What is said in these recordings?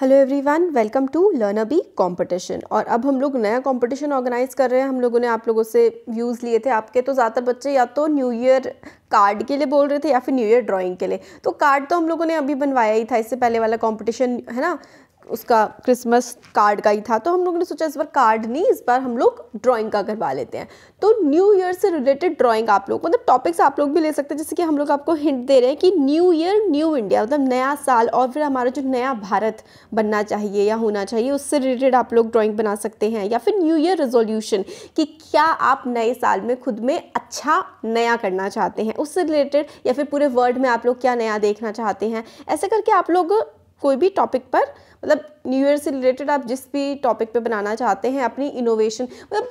hello everyone welcome to learner B competition और अब हम लोग नया कंपटीशन ऑर्गेनाइज़ कर रहे हैं हम लोगों ने आप लोगों से व्यूज़ लिए थे आपके तो ज़्यादातर बच्चे या तो न्यू ईयर कार्ड के लिए बोल रहे थे या फिर न्यू ईयर ड्राइंग के लिए तो कार्ड तो हम लोगों ने अभी बनवाया ही था इससे पहले वाला कंपटीशन है ना उसका क्रिसमस कार्ड का ही था तो हम लोगों ने सोचा इस बार कार्ड नहीं इस बार हम लोग ड्राइंग का करवा लेते हैं तो न्यू ईयर से रिलेटेड ड्राइंग आप लोग मतलब टॉपिक्स आप लोग भी ले सकते हैं जैसे कि हम लोग आपको हिंट दे रहे हैं कि न्यू ईयर न्यू इंडिया मतलब नया साल और फिर हमारा जो नया भारत बनना चाहिए या होना चाहिए उससे रिलेटेड आप लोग ड्राॅइंग बना सकते हैं या फिर न्यू ईयर रेजोल्यूशन कि क्या आप नए साल में खुद में अच्छा नया करना चाहते हैं उससे रिलेटेड या फिर पूरे वर्ल्ड में आप लोग क्या नया देखना चाहते हैं ऐसे करके आप लोग कोई भी टॉपिक पर मतलब न्यू ईयर से रिलेटेड आप जिस भी टॉपिक पे बनाना चाहते हैं अपनी इनोवेशन मतलब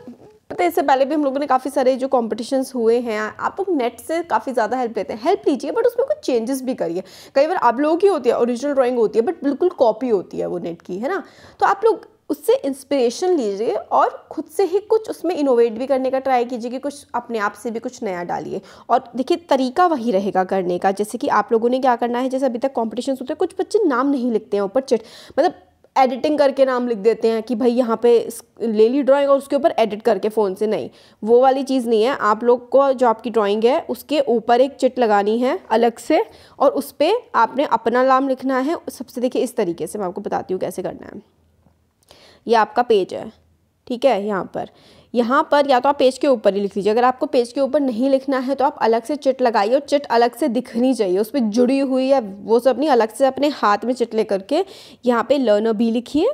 पता है इससे पहले भी हम लोगों ने काफ़ी सारे जो कॉम्पिटिशन्स हुए हैं आप लोग नेट से काफ़ी ज़्यादा हेल्प लेते हैं हेल्प लीजिए बट उसमें कुछ चेंजेस भी करिए कई बार आप लोगों की होती है ओरिजिनल ड्राइंग होती है बट बिल्कुल कॉपी होती है वो नेट की है ना तो आप लोग उससे इंस्पिरेशन लीजिए और खुद से ही कुछ उसमें इनोवेट भी करने का ट्राई कीजिए कि कुछ अपने आप से भी कुछ नया डालिए और देखिए तरीका वही रहेगा करने का जैसे कि आप लोगों ने क्या करना है जैसे अभी तक कॉम्पिटिशन होते हैं कुछ बच्चे नाम नहीं लिखते हैं ऊपर चिट मतलब एडिटिंग करके नाम लिख देते हैं कि भाई यहाँ पे ले ली ड्राइंग और उसके ऊपर एडिट करके फ़ोन से नहीं वो वाली चीज़ नहीं है आप लोग को जो आपकी ड्राइंग है उसके ऊपर एक चिट लगानी है अलग से और उस पर आपने अपना नाम लिखना है सबसे देखिए इस तरीके से मैं आपको बताती हूँ कैसे करना है ये आपका पेज है ठीक है यहाँ पर यहाँ पर या तो आप पेज के ऊपर ही लिख लीजिए अगर आपको पेज के ऊपर नहीं लिखना है तो आप अलग से चिट लगाइए और चिट अलग से दिखनी चाहिए उस पर जुड़ी हुई है वो सब नहीं अलग से अपने हाथ में चिट ले करके यहाँ पे लर्नर भी लिखिए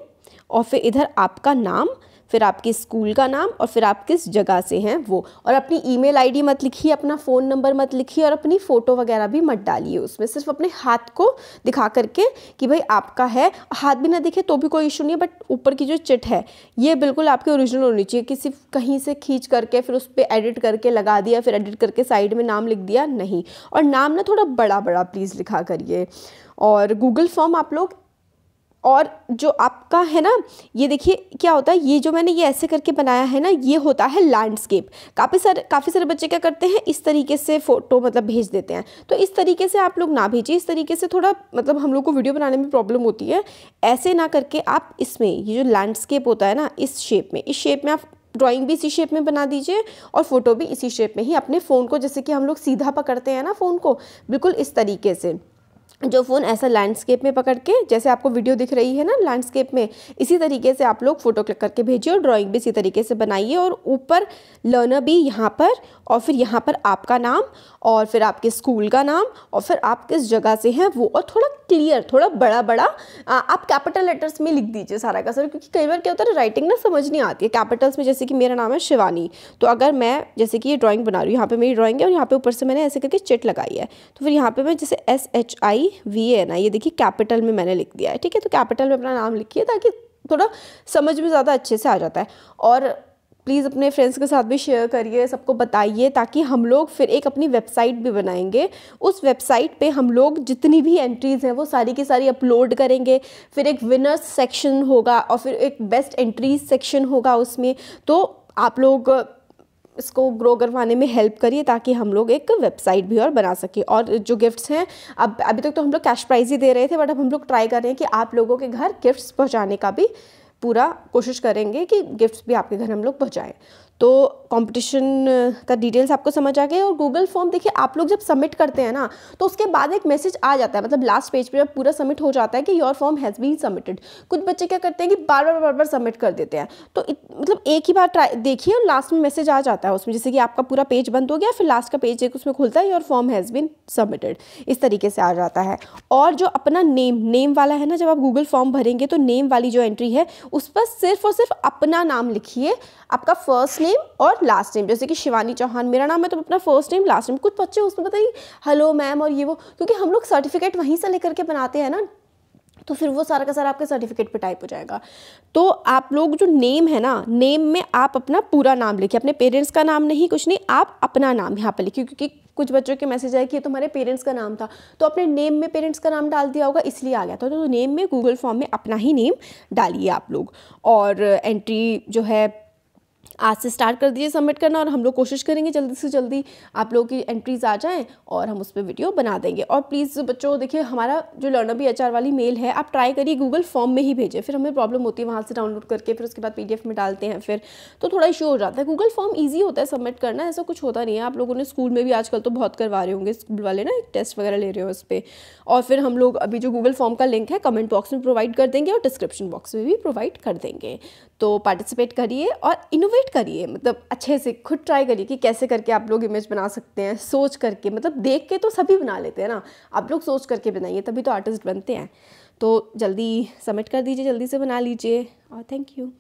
और फिर इधर आपका नाम फिर आपके स्कूल का नाम और फिर आप किस जगह से हैं वो और अपनी ईमेल आईडी मत लिखिए अपना फ़ोन नंबर मत लिखिए और अपनी फ़ोटो वगैरह भी मत डालिए उसमें सिर्फ अपने हाथ को दिखा करके कि भाई आपका है हाथ भी ना दिखे तो भी कोई इशू नहीं है बट ऊपर की जो चिट है ये बिल्कुल आपके ओरिजिनल होनी चाहिए कि सिर्फ कहीं से खींच करके फिर उस पर एडिट करके लगा दिया फिर एडिट करके साइड में नाम लिख दिया नहीं और नाम ना थोड़ा बड़ा बड़ा प्लीज़ लिखा करिए और गूगल फॉर्म आप लोग और जो आपका है ना ये देखिए क्या होता है ये जो मैंने ये ऐसे करके बनाया है ना ये होता है लैंडस्केप काफ़ी सारे काफ़ी सारे बच्चे क्या करते हैं इस तरीके से फ़ोटो मतलब भेज देते हैं तो इस तरीके से आप लोग ना भेजिए इस तरीके से थोड़ा मतलब हम लोग को वीडियो बनाने में प्रॉब्लम होती है ऐसे ना करके आप इसमें ये जो लैंडस्केप होता है ना इस शेप में इस शेप में आप ड्राइंग भी इसी शेप में बना दीजिए और फ़ोटो भी इसी शेप में ही अपने फ़ोन को जैसे कि हम लोग सीधा पकड़ते हैं ना फ़ोन को बिल्कुल इस तरीके से जो फ़ोन ऐसा लैंडस्केप में पकड़ के जैसे आपको वीडियो दिख रही है ना लैंडस्केप में इसी तरीके से आप लोग फ़ोटो क्लिक करके भेजिए और ड्राइंग भी इसी तरीके से बनाइए और ऊपर लर्नर भी यहाँ पर और फिर यहाँ पर आपका नाम और फिर आपके स्कूल का नाम और फिर आप किस जगह से हैं वो और थोड़ा क्लियर थोड़ा बड़ा बड़ा आ, आप कैपिटल लेटर्स में लिख दीजिए सारा का सर क्योंकि कई बार क्या होता है राइटिंग ना समझ नहीं आती है कैपिटल्स में जैसे कि मेरा नाम है शिवानी तो अगर मैं जैसे कि ये ड्राइंग बना रही हूँ यहाँ पर मेरी ड्राइंग है और यहाँ पर ऊपर से मैंने ऐसे करके चिट लगाई है तो फिर यहाँ पर मैं जैसे एस एच आई वी है ना ये देखिए कैपिटल में मैंने लिख दिया है ठीक है तो कैपिटल में अपना नाम लिखिए ताकि थोड़ा समझ में ज़्यादा अच्छे से आ जाता है और प्लीज़ अपने फ्रेंड्स के साथ भी शेयर करिए सबको बताइए ताकि हम लोग फिर एक अपनी वेबसाइट भी बनाएंगे उस वेबसाइट पे हम लोग जितनी भी एंट्रीज़ हैं वो सारी की सारी अपलोड करेंगे फिर एक विनर्स सेक्शन होगा और फिर एक बेस्ट एंट्रीज सेक्शन होगा उसमें तो आप लोग इसको ग्रो करवाने में हेल्प करिए ताकि हम लोग एक वेबसाइट भी और बना सकें और जो गिफ्ट्स हैं अब अभी तक तो हम लोग कैश प्राइज़ ही दे रहे थे बट अब हम लोग ट्राई कर रहे हैं कि आप लोगों के घर गिफ्ट्स पहुँचाने का भी पूरा कोशिश करेंगे कि गिफ्ट्स भी आपके घर हम लोग पहुँचाएँ तो कंपटीशन का डिटेल्स आपको समझ आ गए और गूगल फॉर्म देखिए आप लोग जब सबमिट करते हैं ना तो उसके बाद एक मैसेज आ जाता है मतलब लास्ट पेज पे पूरा सबमिट हो जाता है कि your form has been submitted कुछ बच्चे क्या करते हैं कि बार बार बार बार सबमिट कर देते हैं तो इत, मतलब एक ही बार ट्राई देखिए और लास्ट में मैसेज आ जाता है उसमें जैसे कि आपका पूरा पेज बंद हो गया फिर लास्ट का पेज एक उसमें खुलता है your form has been submitted इस तरीके से आ जाता है और जो अपना नेम नेम वाला है ना जब आप गूगल फॉर्म भरेंगे तो नेम वाली जो एंट्री है उस पर सिर्फ और सिर्फ अपना नाम लिखिए आपका फर्स्ट नेम नेम और लास्ट नेम जैसे कि शिवानी चौहान मेरा नाम है तो अपना फर्स्ट नेम लास्ट नेम कुछ बच्चे उसमें बताइए हेलो मैम और ये वो क्योंकि हम लोग सर्टिफिकेट वहीं से लेकर के बनाते हैं ना तो फिर वो सारा का सारा आपके सर्टिफिकेट पे टाइप हो जाएगा तो आप लोग जो नेम है ना नेम में आप अपना पूरा नाम लिखिए अपने पेरेंट्स का नाम नहीं कुछ नहीं आप अपना नाम यहाँ पर लिखिए क्योंकि कुछ बच्चों के मैसेज आए कि ये तुम्हारे पेरेंट्स का नाम था तो अपने नेम में पेरेंट्स का नाम डाल दिया होगा इसलिए आ गया था तो नेम में गूगल फॉर्म में अपना ही नेम डालिए आप लोग और एंट्री जो है आज से स्टार्ट कर दीजिए सबमिट करना और हम लोग कोशिश करेंगे जल्दी से जल्दी आप लोगों की एंट्रीज आ जाएं और हम उस पर वीडियो बना देंगे और प्लीज़ बच्चों देखिए हमारा जो लर्नर भी अचार वाली मेल है आप ट्राई करिए गूगल फॉर्म में ही भेजें फिर हमें प्रॉब्लम होती है वहाँ से डाउनलोड करके फिर उसके बाद पी में डालते हैं फिर तो थोड़ा इशू हो जाता है गूगल फॉर्म ईजी होता है सबमिट करना ऐसा कुछ होता नहीं है आप लोगों ने स्कूल में भी आजकल तो बहुत करवा रहे होंगे स्कूल वाले ना एक टेस्ट वगैरह ले रहे हो उस पर और फिर हम लोग अभी जो गूगल फॉर्म का लिंक है कमेंट बॉक्स में प्रोवाइड कर देंगे और डिस्क्रिप्शन बॉक्स में भी प्रोवाइड कर देंगे तो पार्टिसिपेट करिए और इनो इनोवेट करिए मतलब अच्छे से खुद ट्राई करिए कि कैसे करके आप लोग इमेज बना सकते हैं सोच करके मतलब देख के तो सभी बना लेते हैं ना आप लोग सोच करके बनाइए तभी तो आर्टिस्ट बनते हैं तो जल्दी सबमिट कर दीजिए जल्दी से बना लीजिए और थैंक यू